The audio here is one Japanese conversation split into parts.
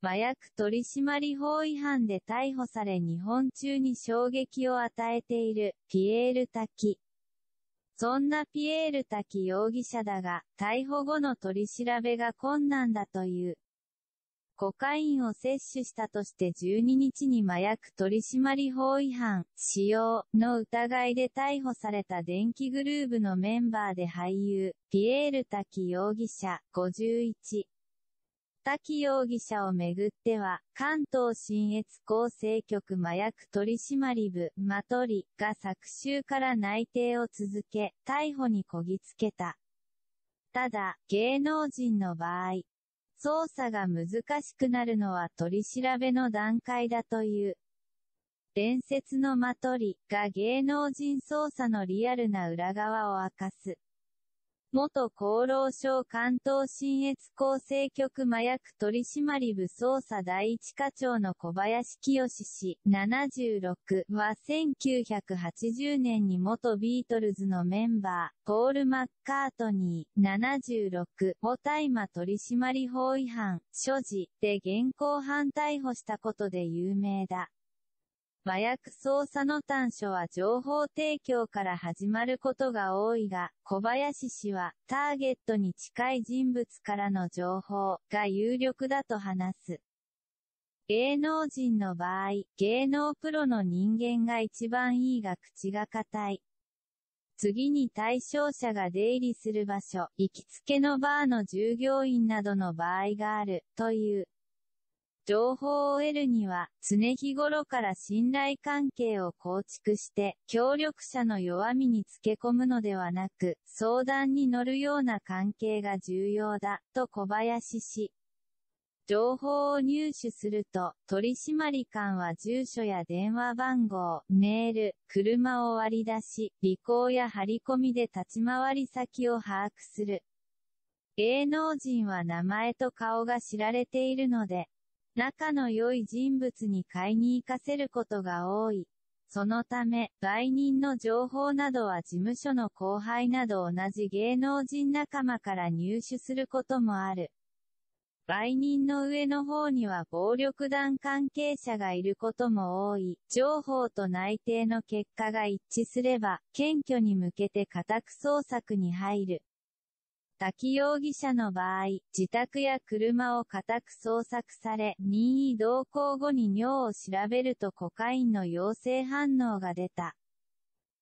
麻薬取締法違反で逮捕され日本中に衝撃を与えている、ピエール滝。そんなピエール滝容疑者だが、逮捕後の取り調べが困難だという。コカインを摂取したとして12日に麻薬取締法違反、使用の疑いで逮捕された電気グルーブのメンバーで俳優、ピエール滝容疑者、51。滝容疑者をめぐっては、関東新越厚生局麻薬取締部、マトリが昨週から内定を続け、逮捕にこぎつけた。ただ、芸能人の場合、捜査が難しくなるのは取り調べの段階だという。伝説のマトリが芸能人捜査のリアルな裏側を明かす。元厚労省関東信越厚生局麻薬取締部捜査第一課長の小林清氏76は1980年に元ビートルズのメンバー、ポール・マッカートニー76を大麻取締法違反、所持で現行犯逮捕したことで有名だ。麻薬捜査の短所は情報提供から始まることが多いが、小林氏は、ターゲットに近い人物からの情報が有力だと話す。芸能人の場合、芸能プロの人間が一番いいが口が硬い。次に対象者が出入りする場所、行きつけのバーの従業員などの場合がある、という。情報を得るには、常日頃から信頼関係を構築して、協力者の弱みにつけ込むのではなく、相談に乗るような関係が重要だ、と小林氏。情報を入手すると、取締官は住所や電話番号、メール、車を割り出し、尾行や張り込みで立ち回り先を把握する。芸能人は名前と顔が知られているので、仲の良い人物に買いに行かせることが多い。そのため、売人の情報などは事務所の後輩など同じ芸能人仲間から入手することもある。売人の上の方には暴力団関係者がいることも多い。情報と内定の結果が一致すれば、検挙に向けて家宅捜索に入る。滝容疑者の場合、自宅や車を家宅捜索され、任意同行後に尿を調べるとコカインの陽性反応が出た。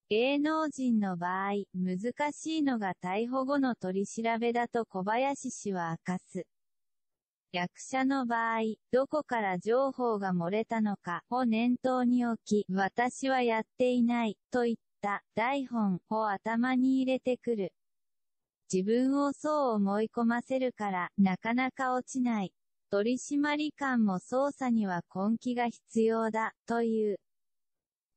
芸能人の場合、難しいのが逮捕後の取り調べだと小林氏は明かす。役者の場合、どこから情報が漏れたのかを念頭に置き、私はやっていない、と言った、台本を頭に入れてくる。自分をそう思い込ませるから、なかなか落ちない。取締官も捜査には根気が必要だ、という。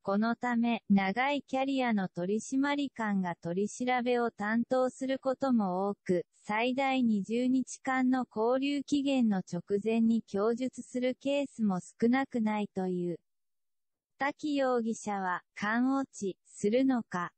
このため、長いキャリアの取締官が取り調べを担当することも多く、最大20日間の交留期限の直前に供述するケースも少なくないという。滝容疑者は、勘落ち、するのか、